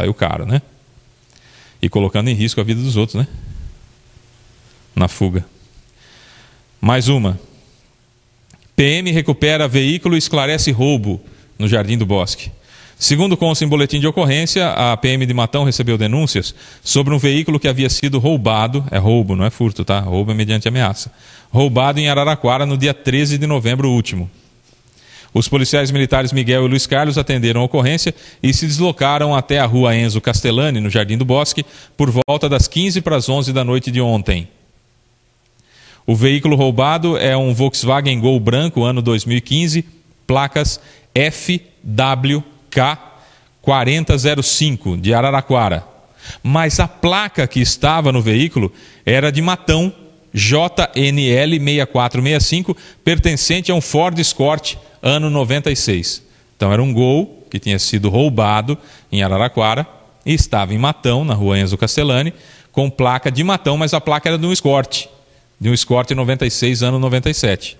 Saiu caro, né? E colocando em risco a vida dos outros, né? Na fuga. Mais uma. PM recupera veículo e esclarece roubo no Jardim do Bosque. Segundo consta em boletim de ocorrência, a PM de Matão recebeu denúncias sobre um veículo que havia sido roubado, é roubo, não é furto, tá? Roubo é mediante ameaça. Roubado em Araraquara no dia 13 de novembro último. Os policiais militares Miguel e Luiz Carlos atenderam a ocorrência e se deslocaram até a rua Enzo Castellani, no Jardim do Bosque, por volta das 15 para as 11 da noite de ontem. O veículo roubado é um Volkswagen Gol branco, ano 2015, placas FWK 4005, de Araraquara. Mas a placa que estava no veículo era de Matão, JNL 6465, pertencente a um Ford Escort, ano 96. Então era um Gol que tinha sido roubado em Araraquara e estava em Matão, na rua Enzo Castellani, com placa de Matão, mas a placa era de um Escort, de um Escort 96, ano 97.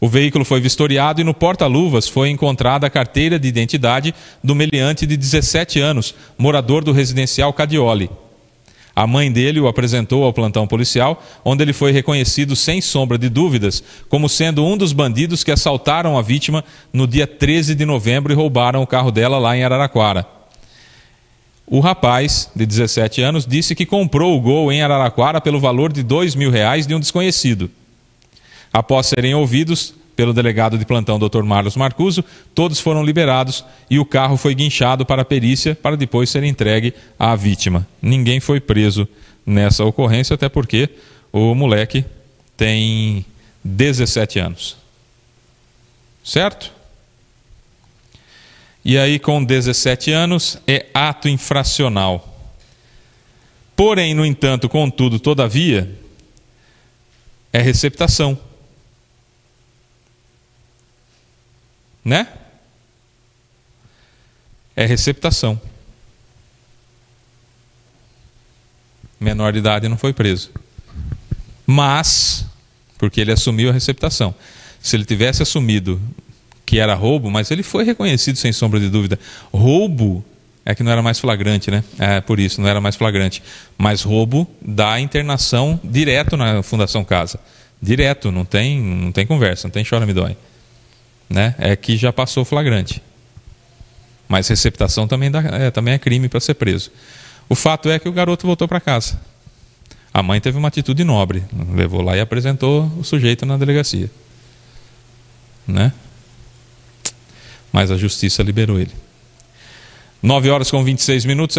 O veículo foi vistoriado e no porta-luvas foi encontrada a carteira de identidade do meliante de 17 anos, morador do residencial Cadioli. A mãe dele o apresentou ao plantão policial, onde ele foi reconhecido sem sombra de dúvidas como sendo um dos bandidos que assaltaram a vítima no dia 13 de novembro e roubaram o carro dela lá em Araraquara. O rapaz, de 17 anos, disse que comprou o gol em Araraquara pelo valor de dois mil reais de um desconhecido. Após serem ouvidos, pelo delegado de plantão Dr. Marlos Marcuso, todos foram liberados e o carro foi guinchado para a perícia para depois ser entregue à vítima. Ninguém foi preso nessa ocorrência, até porque o moleque tem 17 anos. Certo? E aí, com 17 anos, é ato infracional. Porém, no entanto, contudo, todavia, é receptação né? É receptação. Menor de idade não foi preso. Mas, porque ele assumiu a receptação. Se ele tivesse assumido que era roubo, mas ele foi reconhecido sem sombra de dúvida. Roubo é que não era mais flagrante, né? É por isso, não era mais flagrante. Mas roubo dá internação direto na Fundação Casa. Direto, não tem, não tem conversa, não tem chora me dói né, é que já passou flagrante. Mas receptação também, dá, é, também é crime para ser preso. O fato é que o garoto voltou para casa. A mãe teve uma atitude nobre, levou lá e apresentou o sujeito na delegacia. Né? Mas a justiça liberou ele. 9 horas com 26 minutos.